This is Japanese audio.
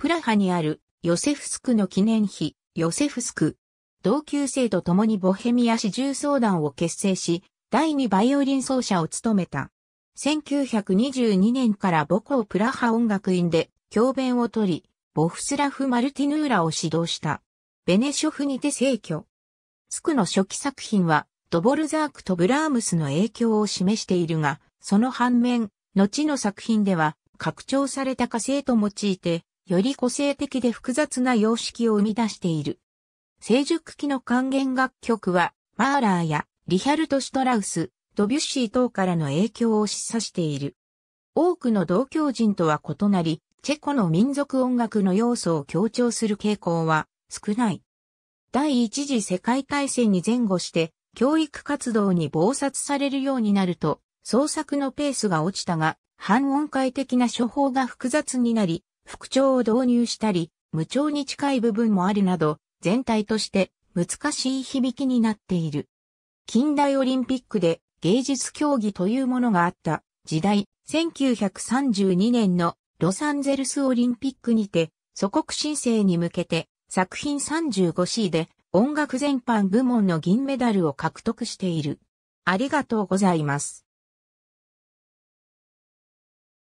プラハにあるヨセフスクの記念碑、ヨセフスク。同級生と共にボヘミア市重奏団を結成し、第2バイオリン奏者を務めた。1922年から母校プラハ音楽院で教鞭を取り、ボフスラフ・マルティヌーラを指導した。ベネショフにて逝去。スクの初期作品は、ドボルザークとブラームスの影響を示しているが、その反面、後の作品では、拡張された火星と用いて、より個性的で複雑な様式を生み出している。成熟期の還元楽曲は、マーラーやリヒャルト・シュトラウス、ドビュッシー等からの影響を示唆している。多くの同郷人とは異なり、チェコの民族音楽の要素を強調する傾向は少ない。第一次世界大戦に前後して、教育活動に暴殺されるようになると、創作のペースが落ちたが、半音階的な処方が複雑になり、副調を導入したり、無調に近い部分もあるなど、全体として難しい響きになっている。近代オリンピックで芸術競技というものがあった時代、1932年のロサンゼルスオリンピックにて、祖国申請に向けて作品 35C で音楽全般部門の銀メダルを獲得している。ありがとうございます。